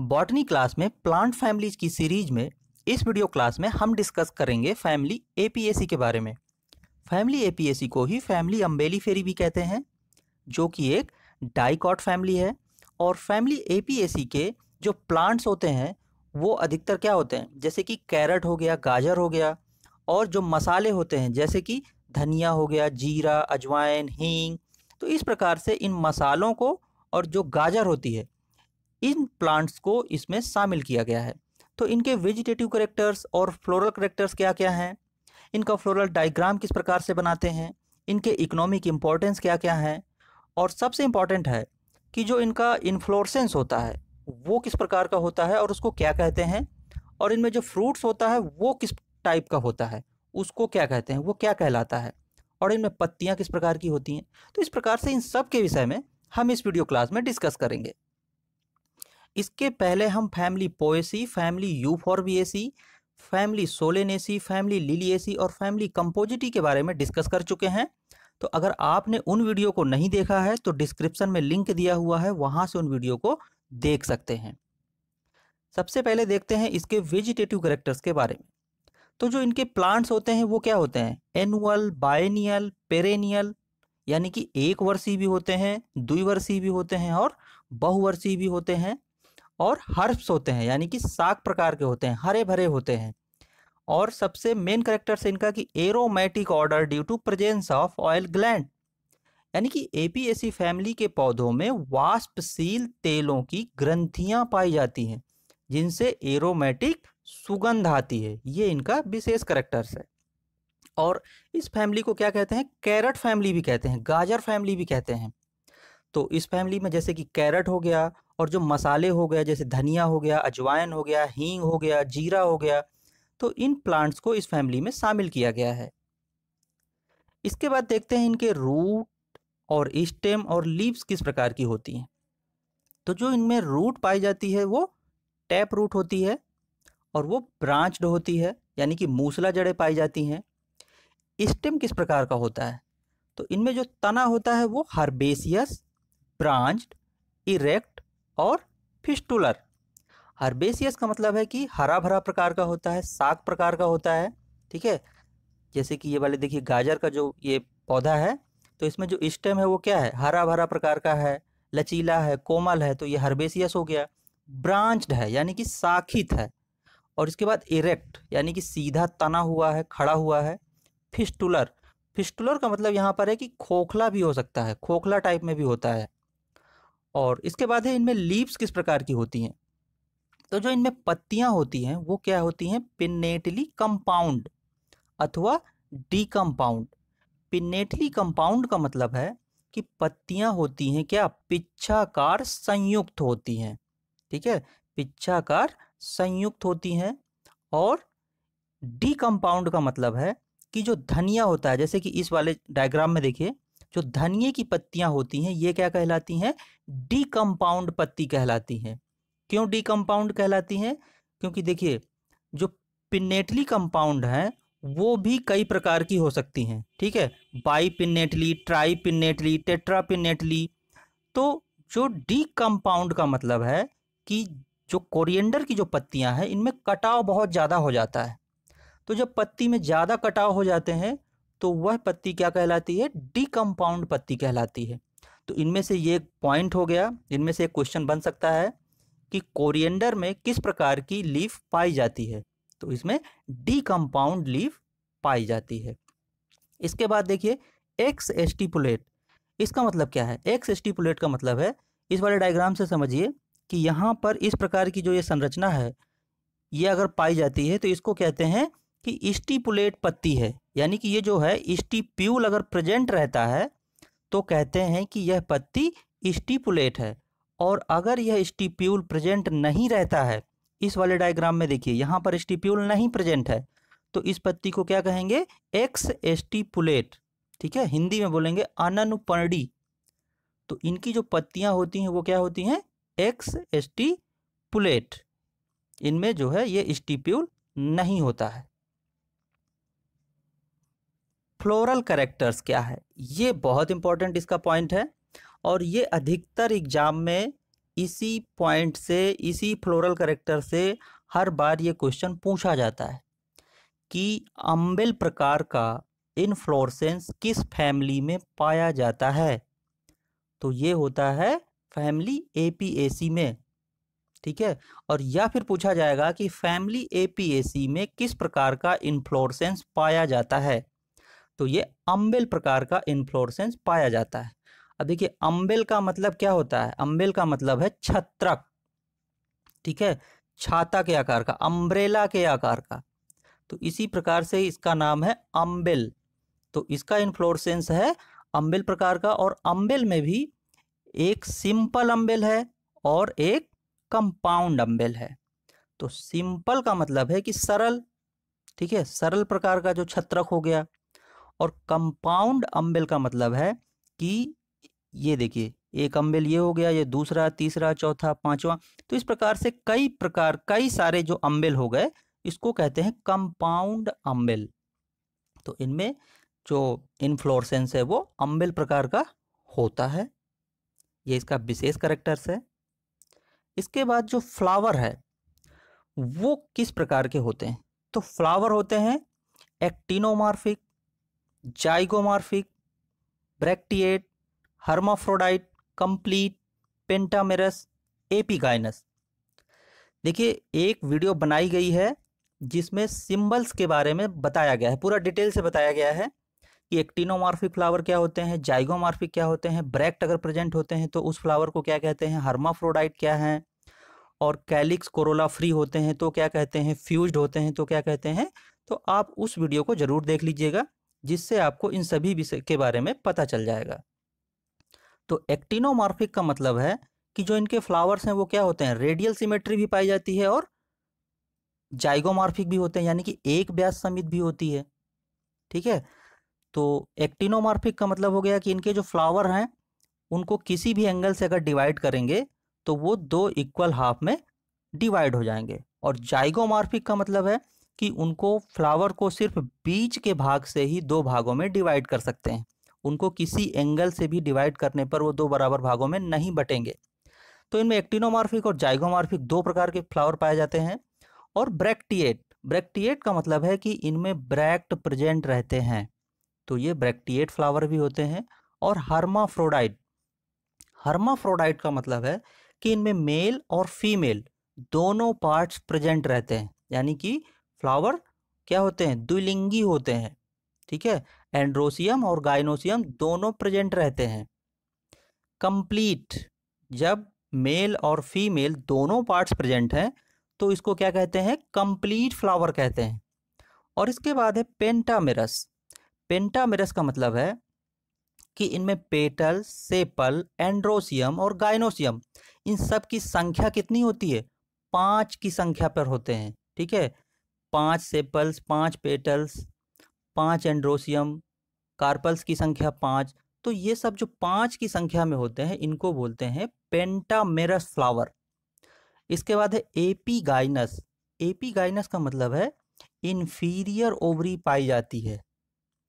botany class में plant families की series में इस वीडियो क्लास में हम डिस्कस करेंगे फैमिली एपीएसी के बारे में फैमिली एपीएसी को ही फैमिली अम्बेली फेरी भी कहते हैं जो कि एक डाइकॉट फैमिली है और फैमिली एपीएसी के जो प्लांट्स होते हैं वो अधिकतर क्या होते हैं जैसे कि कैरेट हो गया गाजर हो गया और जो मसाले होते हैं जैसे कि धनिया हो गया जीरा अजवाइन हींग तो इस प्रकार से इन मसालों को और जो गाजर होती है इन प्लांट्स को इसमें शामिल किया गया है तो इनके वेजिटेटिव करेक्टर्स और फ्लोरल करेक्टर्स क्या क्या हैं इनका फ्लोरल डायग्राम किस प्रकार से बनाते हैं इनके इकोनॉमिक इम्पोर्टेंस क्या क्या हैं और सबसे इम्पॉर्टेंट है कि जो इनका इन्फ्लोरसेंस होता है वो किस प्रकार का होता है और उसको क्या कहते हैं और इनमें जो फ्रूट्स होता है वो किस टाइप का होता है उसको क्या कहते हैं वो क्या कहलाता है और इनमें पत्तियाँ किस प्रकार की होती हैं तो इस प्रकार से इन सब के विषय में हम इस वीडियो क्लास में डिस्कस करेंगे इसके पहले हम family Poaceae family Euphorbiaceae family Solanaceae family Liliaceae और फैमिली कंपोजिटी के बारे में डिस्कस कर चुके हैं तो अगर आपने उन वीडियो को नहीं देखा है तो डिस्क्रिप्शन में लिंक दिया हुआ है वहां से उन वीडियो को देख सकते हैं सबसे पहले देखते हैं इसके वेजिटेटिव करेक्टर्स के बारे में तो जो इनके प्लांट्स होते हैं वो क्या होते हैं एनुअल बायनियल पेरेनियल यानी कि एक वर्षीय भी होते हैं द्विवर्षीय भी होते हैं और बहुवर्षीय भी होते हैं और हर्ब्स होते हैं यानी कि साग प्रकार के होते हैं हरे भरे होते हैं और सबसे मेन करेक्टर्स इनका कि aromatic order due to presence of oil gland यानी कि एपीएसी फैमिली के पौधों में वाष्पशील तेलों की ग्रंथियां पाई जाती हैं जिनसे एरोमेटिक सुगंध आती है ये इनका विशेष करेक्टर्स है और इस फैमिली को क्या कहते हैं कैरट फैमिली भी कहते हैं गाजर फैमिली भी कहते हैं तो इस फैमिली में जैसे कि कैरेट हो गया और जो मसाले हो गए जैसे धनिया हो गया अजवाइन हो गया हींग हो गया जीरा हो गया तो इन प्लांट्स को इस फैमिली में शामिल किया गया है इसके बाद देखते हैं इनके रूट और स्टेम और लीव्स किस प्रकार की होती हैं तो जो इनमें रूट पाई जाती है वो टैप रूट होती है और वो ब्रांच्ड होती है यानी कि मूसला जड़ें पाई जाती हैं स्टेम किस प्रकार का होता है तो इनमें जो तना होता है वो हर्बेसियस ब्रांच्ड इरेक्ट और फिस्टुलर हर्बेसियस का मतलब है कि हरा भरा प्रकार का होता है साग प्रकार का होता है ठीक है जैसे कि ये वाले देखिए गाजर का जो ये पौधा है तो इसमें जो स्टेम है वो क्या है हरा भरा प्रकार का है लचीला है कोमल है तो ये हर्बेसियस हो गया ब्रांच्ड है यानी कि शाखित है और इसके बाद इरेक्ट यानी कि सीधा तना हुआ है खड़ा हुआ है फिस्टुलर फिस्टुलर का मतलब यहाँ पर है कि खोखला भी हो सकता है खोखला टाइप में भी होता है और इसके बाद है इनमें लीव्स किस प्रकार की होती हैं तो जो इनमें पत्तियां होती हैं वो क्या होती हैं पिनेटली कंपाउंड अथवा डी कंपाउंड पिनेटली कंपाउंड का मतलब है कि पत्तियां होती हैं क्या पिच्छाकार संयुक्त होती हैं ठीक है पिच्छाकार संयुक्त होती हैं और डी कंपाउंड का मतलब है कि जो धनिया होता है जैसे कि इस वाले डायग्राम में देखिए जो धनिए की पत्तियां होती हैं ये क्या कहलाती हैं डी कंपाउंड पत्ती कहलाती हैं क्यों डी कंपाउंड कहलाती हैं क्योंकि देखिए जो पिनेटली कंपाउंड हैं वो भी कई प्रकार की हो सकती हैं ठीक है bipinnately tripinnately tetrapinnately तो जो डी कंपाउंड का मतलब है कि जो कोरिएंडर की जो पत्तियां हैं इनमें कटाव बहुत ज़्यादा हो जाता है तो जब पत्ती में ज़्यादा कटाव हो जाते हैं तो वह पत्ती क्या कहलाती है डी कंपाउंड पत्ती कहलाती है तो इनमें से ये पॉइंट हो गया इनमें से एक क्वेश्चन बन सकता है कि कोरिएंडर में किस प्रकार की लीफ पाई जाती है तो इसमें डी कंपाउंड लीफ पाई जाती है इसके बाद देखिए एक्स एस्टिपुलेट इसका मतलब क्या है एक्स एस्टिपुलेट का मतलब है इस वाले डायग्राम से समझिए कि यहाँ पर इस प्रकार की जो ये संरचना है ये अगर पाई जाती है तो इसको कहते हैं कि इस्टीपुलेट पत्ती है यानी कि ये जो है इस्टीप्यूल अगर प्रेजेंट रहता है तो कहते हैं कि यह पत्ती स्टीपुलेट है और अगर यह स्टीप्यूल प्रेजेंट नहीं रहता है इस वाले डायग्राम में देखिए यहाँ पर स्टीप्यूल नहीं प्रेजेंट है तो इस पत्ती को क्या कहेंगे एक्स एस्टिपुलेट ठीक है हिंदी में बोलेंगे अननुपर्णी तो इनकी जो पत्तियाँ होती हैं वो क्या होती हैं एक्स एस्टिपुलेट इनमें जो है ये स्टीप्यूल नहीं होता है फ्लोरल करेक्टर्स क्या है ये बहुत इंपॉर्टेंट इसका पॉइंट है और ये अधिकतर एग्जाम में इसी पॉइंट से इसी फ्लोरल करेक्टर से हर बार ये क्वेश्चन पूछा जाता है कि अम्बेल प्रकार का इनफ्लोरसेंस किस फैमिली में पाया जाता है तो ये होता है फैमिली सी में ठीक है और या फिर पूछा जाएगा कि फैमिली सी में किस प्रकार का इन्फ्लोरसेंस पाया जाता है तो ये अम्बेल प्रकार का इन्फ्लोरसेंस पाया जाता है अब देखिए अम्बेल का मतलब क्या होता है अम्बेल का मतलब है छत्रक ठीक है छाता के आकार का अम्ब्रेला के आकार का तो इसी प्रकार से इसका नाम है अम्बेल तो इसका इन्फ्लोरसेंस है अम्बेल प्रकार का और अम्बेल में भी एक सिंपल अम्बेल है और एक कंपाउंड अम्बेल है तो सिंपल का मतलब है कि सरल ठीक है सरल प्रकार का जो छत्रक हो गया और कंपाउंड अम्बेल का मतलब है कि ये देखिए एक अम्बेल ये हो गया ये दूसरा तीसरा चौथा पांचवा तो इस प्रकार से कई प्रकार कई सारे जो अम्बेल हो गए इसको कहते हैं कंपाउंड अम्बेल तो इनमें जो इनफ्लोरसेंस है वो अम्बेल प्रकार का होता है ये इसका विशेष करेक्टर्स है इसके बाद जो फ्लावर है वो किस प्रकार के होते हैं तो फ्लावर होते हैं actinomorphic zygomorphic bracteate hermaphrodite complete pentamerous epigynous देखिए एक वीडियो बनाई गई है जिसमें सिंबल्स के बारे में बताया गया है पूरा डिटेल से बताया गया है कि एक्टिनोमार्फिक फ्लावर क्या होते हैं जाइगोमार्फिक क्या होते हैं ब्रैक्ट अगर प्रेजेंट होते हैं तो उस फ्लावर को क्या कहते हैं हर्माफ्रोडाइट क्या है और कैलिक्स कोरोला फ्री होते हैं तो क्या कहते हैं फ्यूज्ड होते हैं तो क्या कहते हैं तो आप उस वीडियो को ज़रूर देख लीजिएगा जिससे आपको इन सभी विषय के बारे में पता चल जाएगा तो एक्टिनोमॉर्फिक का मतलब है कि जो इनके फ्लावर्स हैं वो क्या होते हैं रेडियल सिमेट्री भी पाई जाती है और जाइगोमॉर्फिक भी होते हैं यानी कि एक ब्यास समित भी होती है ठीक है तो एक्टिनोमॉर्फिक का मतलब हो गया कि इनके जो फ्लावर हैं उनको किसी भी एंगल से अगर डिवाइड करेंगे तो वो दो इक्वल हाफ में डिवाइड हो जाएंगे और जाइगोमॉर्फिक का मतलब है कि उनको फ्लावर को सिर्फ बीच के भाग से ही दो भागों में डिवाइड कर सकते हैं उनको किसी एंगल से भी डिवाइड करने पर वो दो बराबर भागों में नहीं बटेंगे तो इनमें एक्टिनोमार्फिक और जाइगोमार्फिक दो प्रकार के फ्लावर पाए जाते हैं और ब्रैक्टिएट ब्रैक्टिएट का मतलब है कि इनमें ब्रैक्ट प्रेजेंट रहते हैं तो ये ब्रैक्टिएट फ्लावर भी होते हैं और हर्माफ्रोडाइट हर्माफ्रोडाइट का मतलब है कि इनमें मेल और फीमेल दोनों पार्ट्स प्रेजेंट रहते हैं यानी कि फ्लावर क्या होते हैं द्विलिंगी होते हैं ठीक है एंड्रोसियम और गाइनोसियम दोनों प्रेजेंट रहते हैं कंप्लीट जब मेल और फीमेल दोनों पार्ट्स प्रेजेंट हैं तो इसको क्या कहते हैं कंप्लीट फ्लावर कहते हैं और इसके बाद है पेंटामेरस पेंटामेरस का मतलब है कि इनमें पेटल सेपल एंड्रोसियम और गाइनोसियम इन सब की संख्या कितनी होती है पांच की संख्या पर होते हैं ठीक है पाँच सेपल्स पाँच पेटल्स पाँच एंड्रोसियम कार्पल्स की संख्या पाँच तो ये सब जो पाँच की संख्या में होते हैं इनको बोलते हैं पेंटामेरस फ्लावर इसके बाद है एपी गाइनस एपी गाइनस का मतलब है इन्फीरियर ओवरी पाई जाती है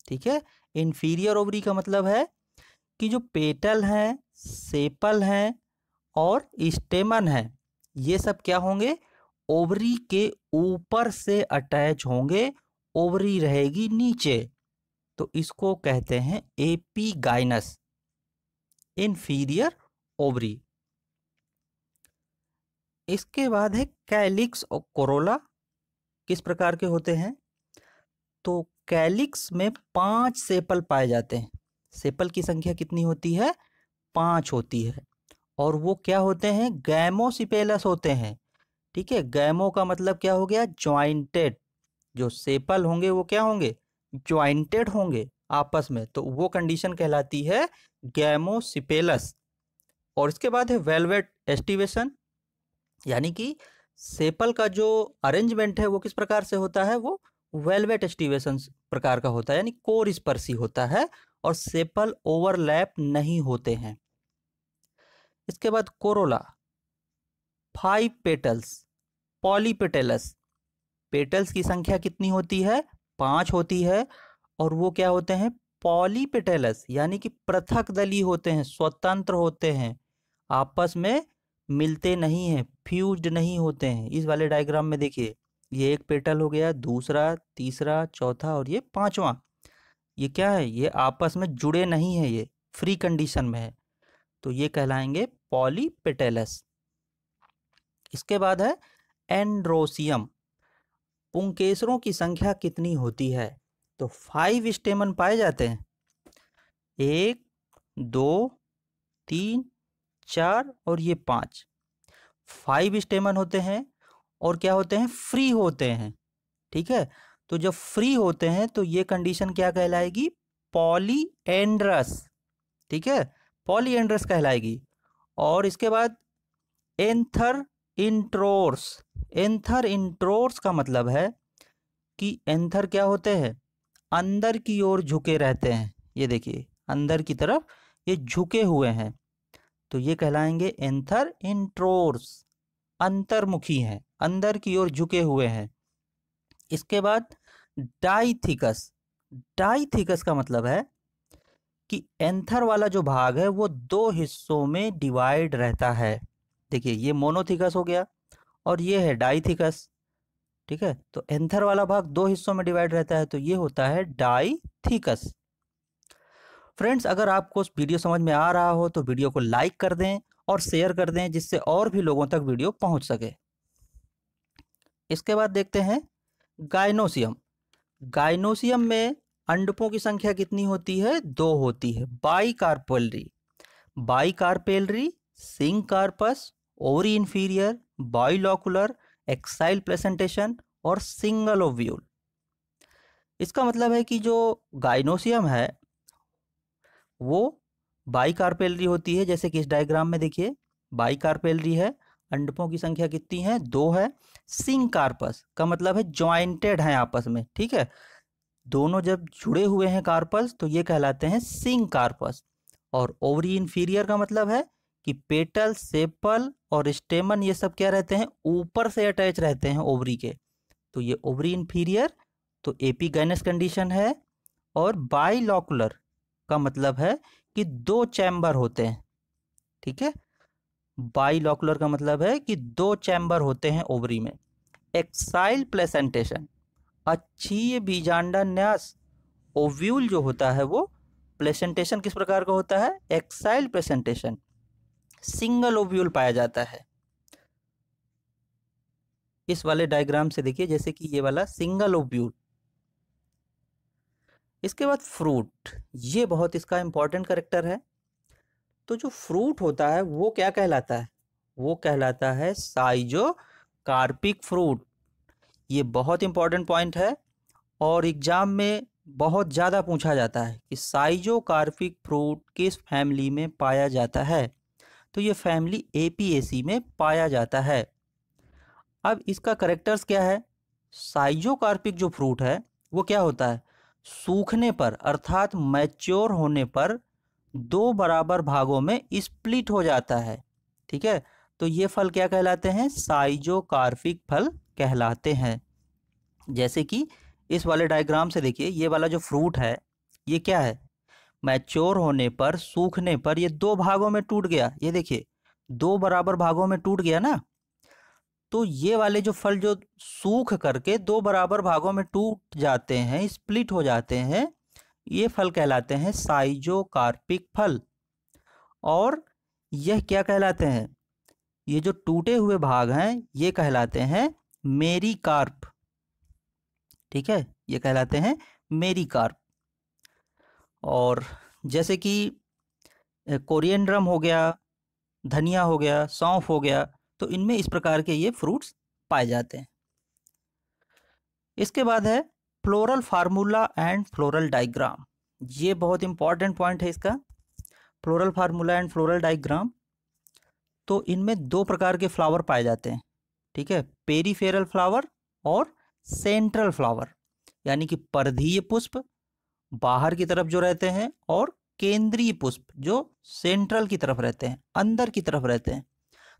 ठीक है इन्फीरियर ओवरी का मतलब है कि जो पेटल हैं सेपल हैं और स्टेमन हैं ये सब क्या होंगे ओवरी के ऊपर से अटैच होंगे ओवरी रहेगी नीचे तो इसको कहते हैं एपी गाइनस इन्फीरियर ओवरी इसके बाद है कैलिक्स और कोरोला किस प्रकार के होते हैं तो कैलिक्स में पांच सेपल पाए जाते हैं सेपल की संख्या कितनी होती है पांच होती है और वो क्या होते हैं गैमोसिपेलस होते हैं ठीक है गैमो का मतलब क्या हो गया ज्वाइंटेड जो सेपल होंगे वो क्या होंगे ज्वाइंटेड होंगे आपस में तो वो कंडीशन कहलाती है गैमोसिपेलस और इसके बाद है वेलवेट एस्टिवेशन यानी कि सेपल का जो अरेंजमेंट है वो किस प्रकार से होता है वो वेलवेट एस्टिवेशन प्रकार का होता है यानी कोर स्पर्शी होता है और सेपल ओवरलैप नहीं होते हैं इसके बाद corolla five petals polypetalous petals की संख्या कितनी होती है पांच होती है और वो क्या होते हैं पॉलीपेटेलस यानी कि पृथक दली होते हैं स्वतंत्र होते हैं आपस में मिलते नहीं हैं फ्यूज्ड नहीं होते हैं इस वाले डायग्राम में देखिए ये एक पेटल हो गया दूसरा तीसरा चौथा और ये पांचवा ये क्या है ये आपस में जुड़े नहीं है ये फ्री कंडीशन में है तो ये कहलाएंगे पॉलीपेटेलस इसके बाद है एंड्रोसियम पुंकेसरों की संख्या कितनी होती है तो फाइव स्टेमन पाए जाते हैं एक दो तीन चार और ये पांच फाइव स्टेमन होते हैं और क्या होते हैं फ्री होते हैं ठीक है तो जब फ्री होते हैं तो ये कंडीशन क्या कहलाएगी पॉलीएंड्रस ठीक है पॉलीएंड्रस कहलाएगी और इसके बाद एंथर इंट्रोर्स एंथर इंट्रोर्स का मतलब है कि एंथर क्या होते हैं अंदर की ओर झुके रहते हैं ये देखिए अंदर की तरफ ये झुके हुए हैं तो ये कहलाएंगे एंथर इंट्रोर्स अंतर्मुखी हैं अंदर की ओर झुके हुए हैं इसके बाद डाइथिकस डाइथिकस का मतलब है कि एंथर वाला जो भाग है वो दो हिस्सों में डिवाइड रहता है देखिए ये मोनोथिकस हो गया और ये है डाईथिकस ठीक है तो एंथर वाला भाग दो हिस्सों में डिवाइड रहता है तो ये होता है डाईथिकस फ्रेंड्स अगर आपको वीडियो समझ में आ रहा हो तो वीडियो को लाइक कर दें और शेयर कर दें जिससे और भी लोगों तक वीडियो पहुंच सके इसके बाद देखते हैं गायनोसियम गायनोसियम में अंडपों की संख्या कितनी होती है दो होती है bicarpellary bicarpellary syncarpous ovary inferior bilocular axile placentation और सिंगल ओव्यूल इसका मतलब है कि जो गाइनोसियम है वो बाइकार्पेलरी होती है जैसे कि इस डायग्राम में देखिए बाइकार्पेलरी है अंडपों की संख्या कितनी है दो है सिंग कार्पस का मतलब है ज्वाइंटेड हैं आपस में ठीक है दोनों जब जुड़े हुए हैं कार्पस तो ये कहलाते हैं सिंग कार्पस और ओवरी इन्फीरियर का मतलब है कि पेटल सेपल और स्टेमन ये सब क्या रहते हैं ऊपर से अटैच रहते हैं ओवरी के तो ये ओवरी इन्फीरियर तो एपीगाइनस कंडीशन है और बाइलॉकुलर का मतलब है कि दो चैम्बर होते हैं ठीक है बाइलॉकुलर का मतलब है कि दो चैम्बर होते हैं ओवरी में एक्साइल प्लेसेंटेशन अच्छी बीजांडा न्यास ओव्यूल जो होता है वो प्लेसेंटेशन किस प्रकार का होता है एक्साइल प्लेसेंटेशन सिंगल ओव्यूल पाया जाता है इस वाले डायग्राम से देखिए जैसे कि ये वाला सिंगल ओव्यूल इसके बाद फ्रूट ये बहुत इसका इंपॉर्टेंट करेक्टर है तो जो फ्रूट होता है वो क्या कहलाता है वो कहलाता है साइजो कार्पिक फ्रूट ये बहुत इंपॉर्टेंट पॉइंट है और एग्ज़ाम में बहुत ज़्यादा पूछा जाता है कि साइजो कार्पिक फ्रूट किस फैमिली में पाया जाता है तो ये फैमिली सी में पाया जाता है अब इसका करेक्टर्स क्या है साइजोकार्पिक जो फ्रूट है वो क्या होता है सूखने पर अर्थात मैच्योर होने पर दो बराबर भागों में स्प्लिट हो जाता है ठीक है तो ये फल क्या कहलाते हैं साइजोकार्पिक फल कहलाते हैं जैसे कि इस वाले डायग्राम से देखिए ये वाला जो फ्रूट है ये क्या है मैच्योर होने पर सूखने पर ये दो भागों में टूट गया ये देखिए दो बराबर भागों में टूट गया ना तो ये वाले जो फल जो सूख करके दो बराबर भागों में टूट जाते हैं स्प्लिट हो जाते हैं ये फल कहलाते हैं कार्पिक फल और यह क्या कहलाते हैं ये जो टूटे हुए भाग हैं ये कहलाते हैं मेरी कार्प ठीक है ये कहलाते हैं मेरी कार्प और जैसे कि ड्रम हो गया धनिया हो गया सौंफ हो गया तो इनमें इस प्रकार के ये फ्रूट्स पाए जाते हैं इसके बाद है floral formula and floral diagram ये बहुत इंपॉर्टेंट पॉइंट है इसका floral formula and floral diagram तो इनमें दो प्रकार के फ्लावर पाए जाते हैं ठीक है पेरीफेरल फ्लावर और सेंट्रल फ्लावर यानी कि परधीय पुष्प बाहर की तरफ जो रहते हैं और केंद्रीय पुष्प जो सेंट्रल की तरफ रहते हैं अंदर की तरफ रहते हैं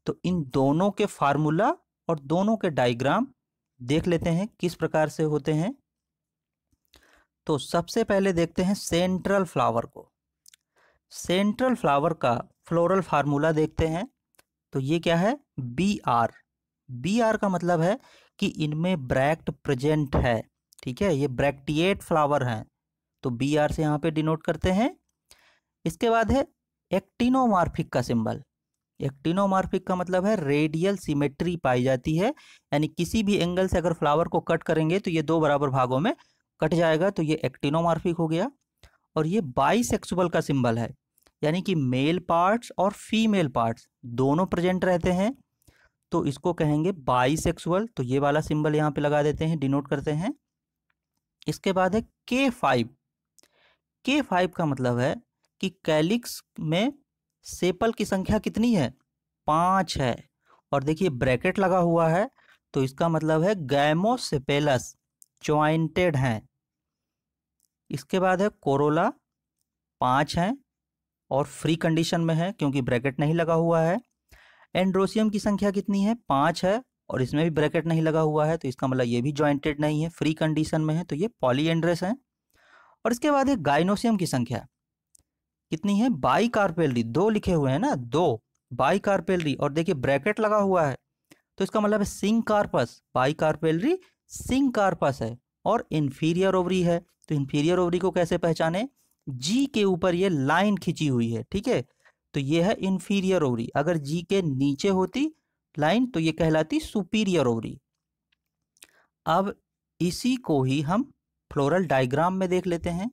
तो इन दोनों के फार्मूला और दोनों के डायग्राम देख लेते हैं किस प्रकार से होते हैं तो सबसे पहले देखते हैं सेंट्रल फ्लावर को सेंट्रल फ्लावर का फ्लोरल फार्मूला देखते हैं तो ये क्या है बी आर बी आर का मतलब है कि इनमें ब्रैक्ट प्रेजेंट है ठीक है ये ब्रैक्टिएट फ्लावर हैं तो बी आर से यहाँ पे डिनोट करते हैं इसके बाद है एक्टिनोमार्फिक का सिंबल एक्टिनोमार्फिक का मतलब है रेडियल सिमेट्री पाई जाती है यानी किसी भी एंगल से अगर फ्लावर को कट करेंगे तो ये दो बराबर भागों में कट जाएगा तो ये एक्टिनोमार्फिक हो गया और ये बाइसेक्सुअल का सिंबल है यानी कि मेल पार्ट्स और फीमेल पार्ट्स दोनों प्रेजेंट रहते हैं तो इसको कहेंगे बाइसेक्सुअल तो ये वाला सिंबल यहाँ पे लगा देते हैं डिनोट करते हैं इसके बाद है के फाइव के फाइव का मतलब है कि कैलिक्स में सेपल की संख्या कितनी है पाँच है और देखिए ब्रैकेट लगा हुआ है तो इसका मतलब है गैमोसेपेलस ज्वाइंटेड हैं इसके बाद है कोरोला पाँच हैं और फ्री कंडीशन में है क्योंकि ब्रैकेट नहीं लगा हुआ है एंड्रोसियम की संख्या कितनी है पाँच है और इसमें भी ब्रैकेट नहीं लगा हुआ है तो इसका मतलब ये भी ज्वाइंटेड नहीं है फ्री कंडीशन में है तो ये पॉली एंड्रेस हैं और इसके बाद है गाइनोसियम की संख्या कितनी है बाई कार्पेलरी दो लिखे हुए हैं ना दो बाई कार्पेलरी और देखिए ब्रैकेट लगा हुआ है तो इसका मतलब है syncarpous bicarpellary syncarpous है और इन्फीरियर ओवरी है तो इन्फीरियर ओवरी को कैसे पहचाने जी के ऊपर ये लाइन खिंची हुई है ठीक है तो ये है इन्फीरियर ओवरी अगर जी के नीचे होती लाइन तो ये कहलाती सुपीरियर ओवरी अब इसी को ही हम फ्लोरल डायग्राम में देख लेते हैं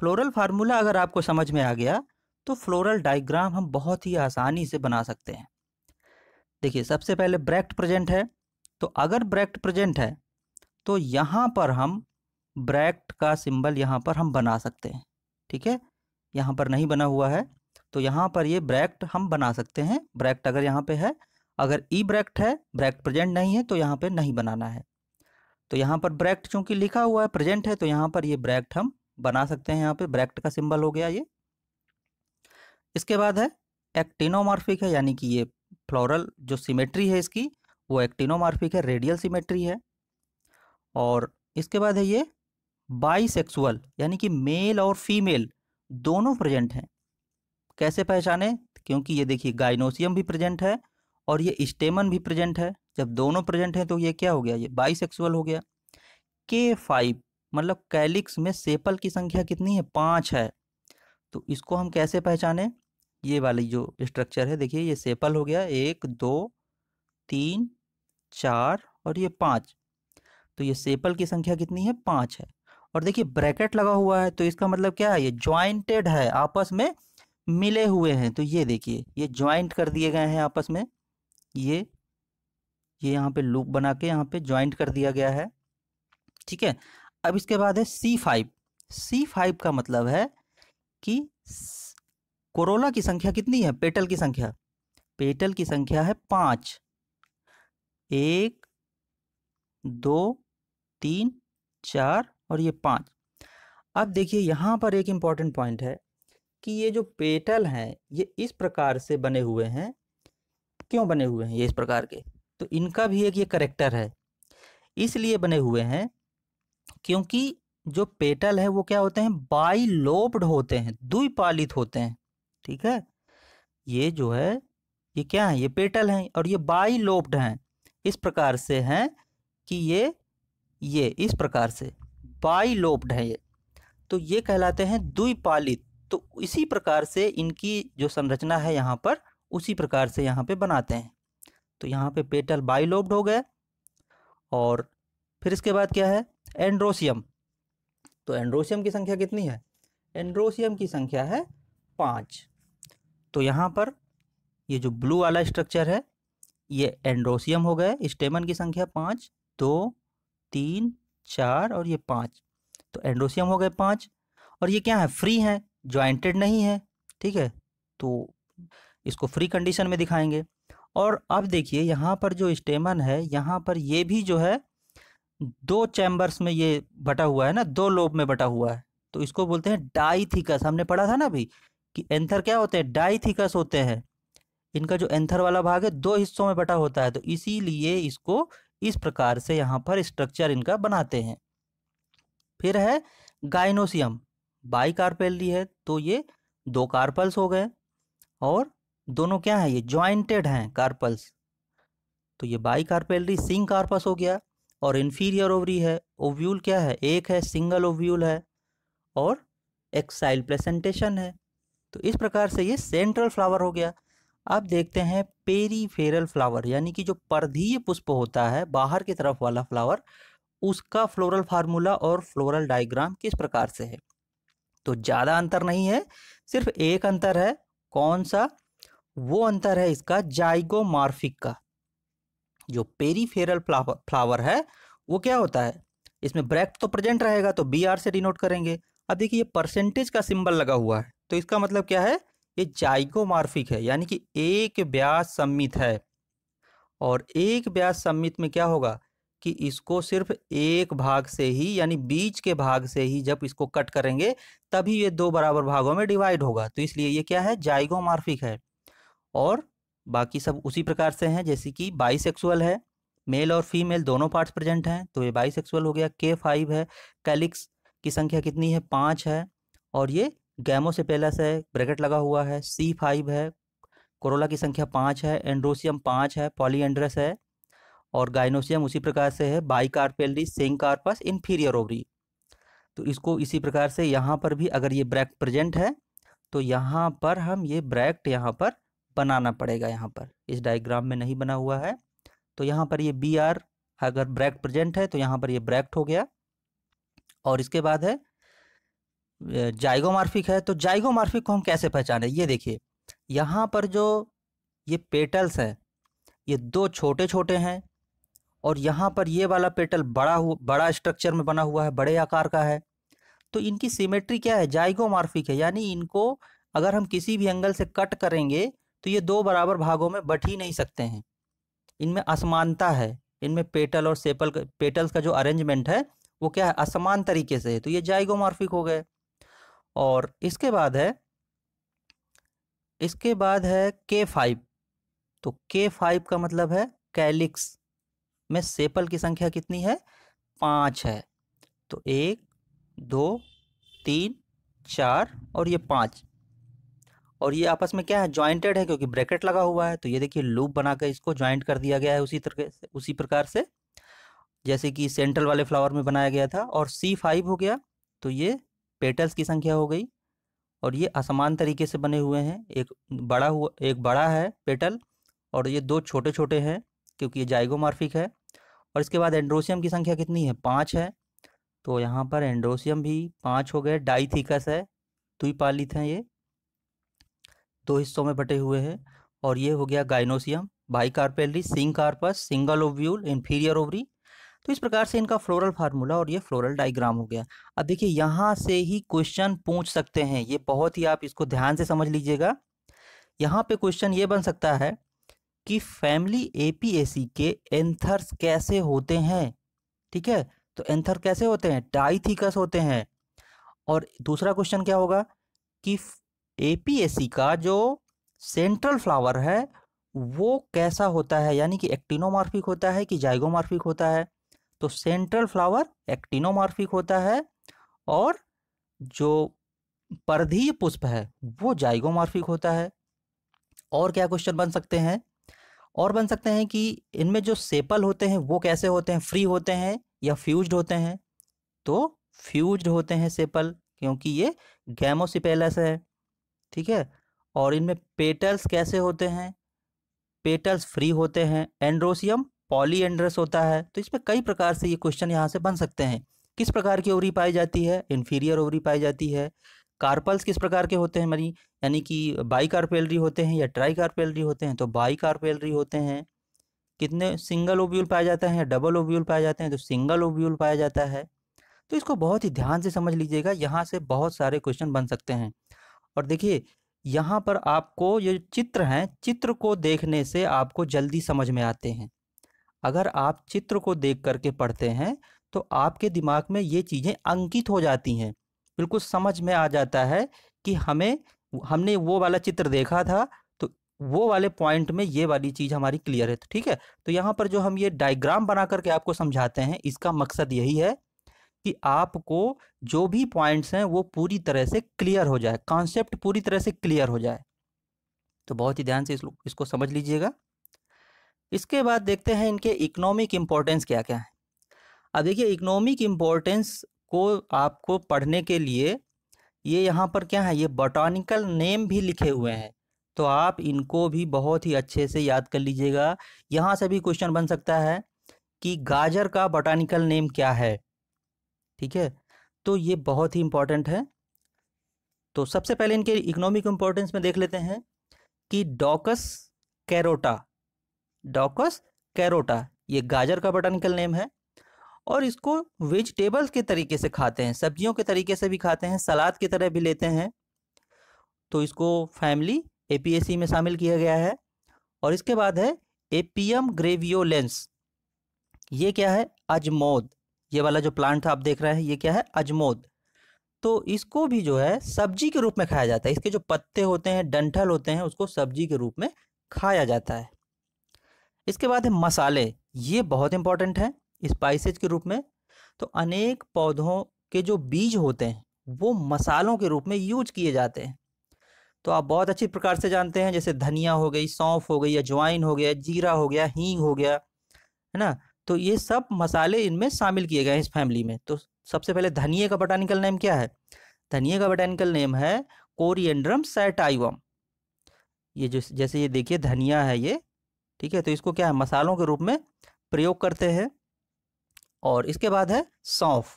फ्लोरल फार्मूला अगर आपको समझ में आ गया तो फ्लोरल डायग्राम हम बहुत ही आसानी से बना सकते हैं देखिए सबसे पहले ब्रैक्ट प्रेजेंट है तो अगर ब्रैक्ट प्रेजेंट है तो यहाँ पर हम ब्रैक्ट का सिंबल यहाँ पर हम बना सकते हैं ठीक है यहाँ पर नहीं बना हुआ है तो यहाँ पर ये ब्रैक्ट हम बना सकते हैं ब्रैक्ट अगर यहाँ पे है अगर ई ब्रैक्ट है ब्रैक्ट प्रेजेंट नहीं है तो यहाँ पे नहीं बनाना है तो यहाँ पर ब्रैक्ट चूंकि लिखा हुआ है प्रेजेंट है तो यहाँ पर ये ब्रैक्ट हम बना सकते हैं यहाँ पे ब्रैक्ट का सिंबल हो गया ये इसके बाद है एक्टिनोमार्फिक है यानी कि ये फ्लोरल जो सिमेट्री है इसकी वो एक्टिनोमार्फिक है रेडियल सिमेट्री है और इसके बाद है ये बाईसेक्सुअल यानी कि मेल और फीमेल दोनों प्रेजेंट हैं कैसे पहचाने क्योंकि ये देखिए गाइनोसियम भी प्रेजेंट है और ये स्टेमन भी प्रेजेंट है जब दोनों प्रेजेंट हैं तो ये क्या हो गया ये बाई हो गया के फाइव मतलब कैलिक्स में सेपल की संख्या कितनी है पाँच है तो इसको हम कैसे पहचाने ये वाली जो स्ट्रक्चर है देखिए ये सेपल हो गया एक दो तीन चार और ये पाँच तो ये सेपल की संख्या कितनी है पाँच है और देखिए ब्रैकेट लगा हुआ है तो इसका मतलब क्या है ये ज्वाइंटेड है आपस में मिले हुए हैं तो ये देखिए ये ज्वाइंट कर दिए गए हैं आपस में ये ये यहाँ पे लूप बना के यहाँ पे ज्वाइंट कर दिया गया है ठीक है अब इसके बाद है सी फाइव सी फाइव का मतलब है कि कोरोला की संख्या कितनी है पेटल की संख्या पेटल की संख्या है पाँच एक दो तीन चार और ये पाँच अब देखिए यहाँ पर एक इम्पॉर्टेंट पॉइंट है कि ये जो पेटल हैं ये इस प्रकार से बने हुए हैं क्यों बने हुए हैं ये इस प्रकार के तो इनका भी एक ये करेक्टर है इसलिए बने हुए हैं क्योंकि जो पेटल है वो क्या होते हैं बाई लोब्ड होते हैं द्विपालित होते हैं ठीक है ये जो है ये क्या है ये पेटल हैं और ये बाई लोब्ड हैं इस प्रकार से हैं कि ये ये इस प्रकार से बाई लोब्ड ये तो ये कहलाते हैं द्विपालित तो इसी प्रकार से इनकी जो संरचना है यहाँ पर उसी प्रकार से यहाँ पे बनाते हैं तो यहाँ पे पेटल बाइलोब्ड हो गए और फिर इसके बाद क्या है एंड्रोसियम तो एंड्रोसियम की संख्या कितनी है एंड्रोसियम की संख्या है पाँच तो यहाँ पर ये जो ब्लू वाला स्ट्रक्चर है ये एंड्रोसियम हो गए स्टेमन की संख्या पाँच दो तीन चार और ये पाँच तो एंड्रोसियम हो गए पाँच और ये क्या है फ्री हैं ज्वाइंटेड नहीं है ठीक है तो इसको फ्री कंडीशन में दिखाएंगे और अब देखिए यहाँ पर जो स्टेमन है यहाँ पर ये भी जो है दो चैम्बर्स में ये बटा हुआ है ना दो लोब में बटा हुआ है तो इसको बोलते हैं डाईथिकस हमने पढ़ा था ना अभी कि एंथर क्या होते हैं डाईथिकस होते हैं इनका जो एंथर वाला भाग है दो हिस्सों में बटा होता है तो इसीलिए इसको इस प्रकार से यहाँ पर स्ट्रक्चर इनका बनाते हैं फिर है गाइनोसियम बाई है तो ये दो कार्पल्स हो गए और दोनों क्या है ये ज्वाइंटेड हैं कार्पल्स तो ये बाई कार्पेलरी सिंग कार्पस हो गया और इन्फीरियर ओवरी है ओव्यूल क्या है एक है सिंगल ओव्यूल है और एक्साइल प्लेसेंटेशन है तो इस प्रकार से ये सेंट्रल फ्लावर हो गया अब देखते हैं पेरीफेरल फ्लावर यानी कि जो परधीय पुष्प होता है बाहर की तरफ वाला फ्लावर उसका फ्लोरल फार्मूला और फ्लोरल डायग्राम किस प्रकार से है तो ज़्यादा अंतर नहीं है सिर्फ एक अंतर है कौन सा वो अंतर है इसका जाइगोमार्फिक का जो पेरीफेरल फ्लावर फ्लावर है वो क्या होता है इसमें ब्रैक्ट तो प्रेजेंट रहेगा तो बी आर से डिनोट करेंगे अब देखिए ये परसेंटेज का सिंबल लगा हुआ है तो इसका मतलब क्या है ये जाइगोमार्फिक है यानी कि एक ब्यास सम्मित है और एक ब्यास सम्मित में क्या होगा कि इसको सिर्फ एक भाग से ही यानी बीच के भाग से ही जब इसको कट करेंगे तभी ये दो बराबर भागों में डिवाइड होगा तो इसलिए ये क्या है जाइगोमार्फिक है और बाकी सब उसी प्रकार से हैं जैसे कि बाइसेक्सुअल है मेल और फीमेल दोनों पार्ट्स प्रेजेंट हैं तो ये बाइसेक्सुअल हो गया के फाइव है कैलिक्स की संख्या कितनी है पाँच है और ये गैमोसेपेलस है ब्रैकेट लगा हुआ है सी फाइव है कोरोला की संख्या पाँच है एंड्रोसियम पाँच है पॉलीएंड्रस है और गाइनोसियम उसी प्रकार से है बाइकार्पेलरी सेंकारपस इन्फीरियर ओवरी तो इसको इसी प्रकार से यहाँ पर भी अगर ये ब्रैक प्रेजेंट है तो यहाँ पर हम ये ब्रैक्ट यहाँ पर बनाना पड़ेगा यहाँ पर इस डायग्राम में नहीं बना हुआ है तो यहाँ पर ये बी आर अगर ब्रैक्ट प्रेजेंट है तो यहाँ पर ये ब्रैक्ट हो गया और इसके बाद है जाइगोमार्फिक है तो जाइगोमार्फिक को हम कैसे पहचाने ये देखिए यहाँ पर जो ये पेटल्स हैं ये दो छोटे छोटे हैं और यहाँ पर ये वाला पेटल बड़ा हुआ बड़ा स्ट्रक्चर में बना हुआ है बड़े आकार का है तो इनकी सिमेट्री क्या है जाइगोमार्फिक है यानी इनको अगर हम किसी भी एंगल से कट करेंगे तो ये दो बराबर भागों में बट ही नहीं सकते हैं इनमें असमानता है इनमें पेटल और सेपल पेटल्स का जो अरेंजमेंट है वो क्या है असमान तरीके से है तो ये जाइगोमॉर्फिक हो गए और इसके बाद है इसके बाद है के फाइव तो के फाइव का मतलब है कैलिक्स में सेपल की संख्या कितनी है पाँच है तो एक दो तीन चार और ये पाँच और ये आपस में क्या है ज्वाइंटेड है क्योंकि ब्रैकेट लगा हुआ है तो ये देखिए लूप बनाकर इसको ज्वाइंट कर दिया गया है उसी तरह से उसी प्रकार से जैसे कि सेंट्रल वाले फ्लावर में बनाया गया था और सी फाइव हो गया तो ये पेटल्स की संख्या हो गई और ये असमान तरीके से बने हुए हैं एक बड़ा हुआ एक बड़ा है पेटल और ये दो छोटे छोटे हैं क्योंकि ये जाइगोमार्फिक है और इसके बाद एंड्रोसियम की संख्या कितनी है पाँच है तो यहाँ पर एंड्रोसियम भी पाँच हो गए डाई थीकस है पालित हैं ये दो हिस्सों में बटे हुए हैं और ये हो गया गाइनोसियम बाइकार्पेलरी कार्पस सिंगल ओव्यूल इन्फीरियर ओवरी तो इस प्रकार से इनका फ्लोरल फार्मूला और ये फ्लोरल डायग्राम हो गया अब देखिए यहाँ से ही क्वेश्चन पूछ सकते हैं ये बहुत ही आप इसको ध्यान से समझ लीजिएगा यहाँ पे क्वेश्चन ये बन सकता है कि फैमिली एपीएसी के एंथर्स कैसे होते हैं ठीक है तो एंथर कैसे होते हैं डाइथिकस होते हैं और दूसरा क्वेश्चन क्या होगा कि एपीएससी का जो सेंट्रल फ्लावर है वो कैसा होता है यानी कि एक्टिनोमार्फिक होता है कि जाइगोमार्फिक होता है तो सेंट्रल फ्लावर एक्टिनोमार्फिक होता है और जो परधीय पुष्प है वो जाइगोमार्फिक होता है और क्या क्वेश्चन बन सकते हैं और बन सकते हैं कि इनमें जो सेपल होते हैं वो कैसे होते हैं फ्री होते हैं या फ्यूज्ड होते हैं तो फ्यूज्ड होते हैं सेपल क्योंकि ये गैमोसिपेलस है ठीक है और इनमें पेटल्स कैसे होते हैं पेटल्स फ्री होते हैं एंड्रोसियम एंड्रस होता है तो इसमें कई प्रकार से ये क्वेश्चन यहाँ से बन सकते हैं किस प्रकार की ओवरी पाई जाती है इन्फीरियर ओवरी पाई जाती है कार्पल्स किस प्रकार के होते हैं मरी यानी कि बाई कार्पेलरी होते हैं या ट्राई कार्पेलरी होते हैं तो बाई कार्पेलरी होते हैं कितने सिंगल ओब्यूल पाया जाता है डबल ओब्यूल पाया जाते हैं तो सिंगल ओब्यूल पाया जाता है तो इसको बहुत ही ध्यान से समझ लीजिएगा यहाँ से बहुत सारे क्वेश्चन बन सकते हैं और देखिए यहाँ पर आपको ये चित्र हैं चित्र को देखने से आपको जल्दी समझ में आते हैं अगर आप चित्र को देख करके पढ़ते हैं तो आपके दिमाग में ये चीज़ें अंकित हो जाती हैं बिल्कुल समझ में आ जाता है कि हमें हमने वो वाला चित्र देखा था तो वो वाले पॉइंट में ये वाली चीज़ हमारी क्लियर है तो ठीक है तो यहाँ पर जो हम ये डायग्राम बना करके आपको समझाते हैं इसका मकसद यही है कि आपको जो भी पॉइंट्स हैं वो पूरी तरह से क्लियर हो जाए कॉन्सेप्ट पूरी तरह से क्लियर हो जाए तो बहुत ही ध्यान से इसको समझ लीजिएगा इसके बाद देखते हैं इनके इकोनॉमिक इम्पोर्टेंस क्या क्या है अब देखिए इकोनॉमिक इम्पोर्टेंस को आपको पढ़ने के लिए ये यहाँ पर क्या है ये बोटानिकल नेम भी लिखे हुए हैं तो आप इनको भी बहुत ही अच्छे से याद कर लीजिएगा यहाँ से भी क्वेश्चन बन सकता है कि गाजर का बोटानिकल नेम क्या है ठीक है तो ये बहुत ही इम्पॉर्टेंट है तो सबसे पहले इनके इकोनॉमिक इम्पोर्टेंस में देख लेते हैं कि डॉकस कैरोटा डॉकस कैरोटा ये गाजर का बटनकल नेम है और इसको वेजिटेबल्स के तरीके से खाते हैं सब्जियों के तरीके से भी खाते हैं सलाद की तरह भी लेते हैं तो इसको फैमिली ए में शामिल किया गया है और इसके बाद है एपीएम ग्रेवियोलेंस ये क्या है अजमोद ये वाला जो प्लांट था आप देख रहे हैं ये क्या है अजमोद तो इसको भी जो है सब्जी के रूप में खाया जाता है इसके जो पत्ते होते हैं डंठल होते हैं उसको सब्जी के रूप में खाया जाता है इसके बाद है मसाले ये बहुत इंपॉर्टेंट है स्पाइसेज के रूप में तो अनेक पौधों के जो बीज होते हैं वो मसालों के रूप में यूज किए जाते हैं तो आप बहुत अच्छी प्रकार से जानते हैं जैसे धनिया हो गई सौंफ हो गई अजवाइन हो गया जीरा हो गया हींग हो गया है ना तो ये सब मसाले इनमें शामिल किए गए हैं इस फैमिली में तो सबसे पहले धनिए का बोटानिकल नेम क्या है धनिए का बोटानिकल नेम है कोरिएंड्रम सैटाइवम ये जो जैसे ये देखिए धनिया है ये ठीक है तो इसको क्या है मसालों के रूप में प्रयोग करते हैं और इसके बाद है सौंफ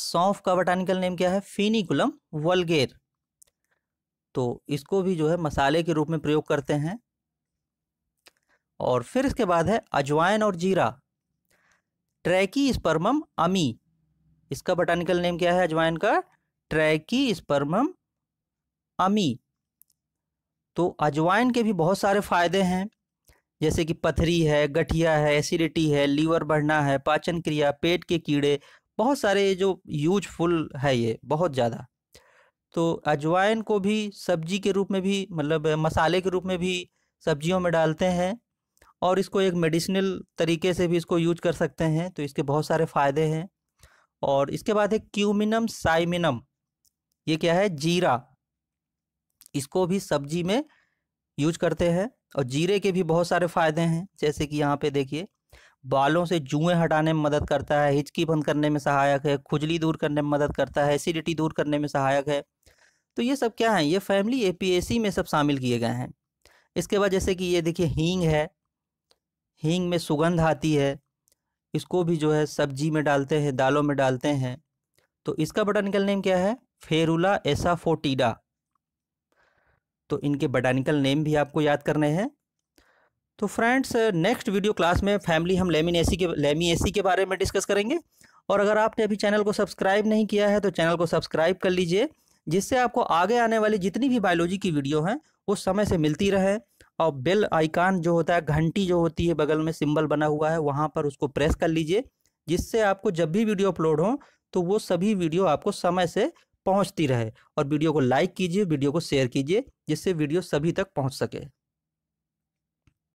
सौंफ का बोटानिकल नेम क्या है फिनिकुलम वलगेर तो इसको भी जो है मसाले के रूप में प्रयोग करते हैं और फिर इसके बाद है अजवाइन और जीरा ट्रैकी स्पर्मम अमी इसका बटानिकल नेम क्या है अजवाइन का ट्रैकी स्पर्मम अमी तो अजवाइन के भी बहुत सारे फायदे हैं जैसे कि पथरी है गठिया है एसिडिटी है लीवर बढ़ना है पाचन क्रिया पेट के कीड़े बहुत सारे जो यूजफुल है ये बहुत ज़्यादा तो अजवाइन को भी सब्जी के रूप में भी मतलब मसाले के रूप में भी सब्जियों में डालते हैं और इसको एक मेडिसिनल तरीके से भी इसको यूज कर सकते हैं तो इसके बहुत सारे फ़ायदे हैं और इसके बाद है क्यूमिनम साइमिनम ये क्या है जीरा इसको भी सब्जी में यूज करते हैं और जीरे के भी बहुत सारे फ़ायदे हैं जैसे कि यहाँ पे देखिए बालों से जुएँ हटाने में मदद करता है हिचकी बंद करने में सहायक है खुजली दूर करने में मदद करता है एसिडिटी दूर करने में सहायक है तो ये सब क्या है ये फैमिली ए में सब शामिल किए गए हैं इसके बाद जैसे कि ये देखिए हींग है हींग में सुगंध आती है इसको भी जो है सब्जी में डालते हैं दालों में डालते हैं तो इसका बोटानिकल नेम क्या है फेरुला एसाफोटीडा तो इनके बोटानिकल नेम भी आपको याद करने हैं तो फ्रेंड्स नेक्स्ट वीडियो क्लास में फैमिली हम लेमिन एसी के लेमी एसी के बारे में डिस्कस करेंगे और अगर आपने अभी चैनल को सब्सक्राइब नहीं किया है तो चैनल को सब्सक्राइब कर लीजिए जिससे आपको आगे आने वाली जितनी भी बायोलॉजी की वीडियो हैं वो समय से मिलती रहे और बेल आइकान जो होता है घंटी जो होती है बगल में सिंबल बना हुआ है वहाँ पर उसको प्रेस कर लीजिए जिससे आपको जब भी वीडियो अपलोड हो तो वो सभी वीडियो आपको समय से पहुँचती रहे और वीडियो को लाइक कीजिए वीडियो को शेयर कीजिए जिससे वीडियो सभी तक पहुँच सके